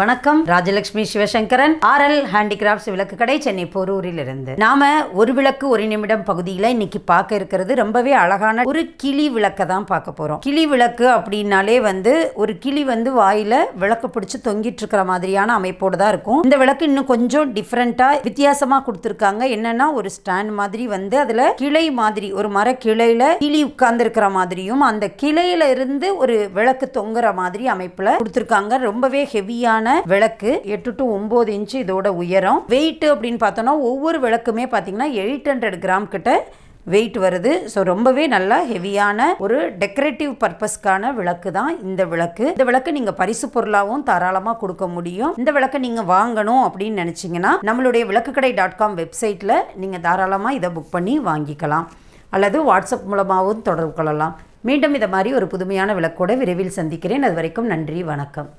வணக்கம் Rajalakshmi Sivasankaran RL handicrafts விளக்கு கடை சென்னை போரூரில் இருந்து நாம ஒரு விளக்கு ஒரு நிமிடம் பகுதியில் இன்னைக்கு பார்க்க இருக்கிறது ரொம்பவே அழகான ஒரு கிளி விளக்க தான் பார்க்க போறோம் கிளி விளக்கு அப்படின்னாலே வந்து ஒரு கிளி வந்து வாயில விளக்கு பிடிச்சி தொங்கிட்டு இருக்கிற மாதிரியான அமைப்போடு தான் இருக்கும் இந்த விளக்கு இன்னும் கொஞ்சம் டிஃப்ரெண்டா வித்தியாசமா கொடுத்துருக்காங்க என்னன்னா ஒரு ஸ்டாண்ட் மாதிரி வந்து அதுல கிளை மாதிரி ஒரு மர கிளையில கிளி உட்கார்ந்து இருக்கிற மாதிரியும் அந்த கிளையில இருந்து ஒரு விளக்கு தொங்குற மாதிரி அமைப்புல கொடுத்துருக்காங்க ரொம்பவே ஹெவியான சைஸான விளக்கு எட்டு டு ஒன்பது இன்ச்சு இதோட உயரம் வெயிட் அப்படின்னு பார்த்தோம்னா ஒவ்வொரு விளக்குமே பார்த்தீங்கன்னா எயிட் ஹண்ட்ரட் கிராம் கிட்ட வெயிட் வருது ஸோ ரொம்பவே நல்லா ஹெவியான ஒரு டெக்கரேட்டிவ் பர்பஸ்க்கான விளக்கு தான் இந்த விளக்கு இந்த விளக்கு நீங்கள் பரிசு பொருளாகவும் தாராளமாக கொடுக்க முடியும் இந்த விளக்கை நீங்கள் வாங்கணும் அப்படின்னு நினைச்சிங்கன்னா நம்மளுடைய விளக்கு கடை டாட் காம் வெப்சைட்டில் நீங்கள் தாராளமாக இதை புக் பண்ணி வாங்கிக்கலாம் அல்லது வாட்ஸ்அப் மூலமாகவும் தொடர்பு கொள்ளலாம் மீண்டும் இதை மாதிரி ஒரு புதுமையான விளக்கோட விரைவில் சந்திக்கிறேன் அது வரைக்கும் நன்றி வணக்கம்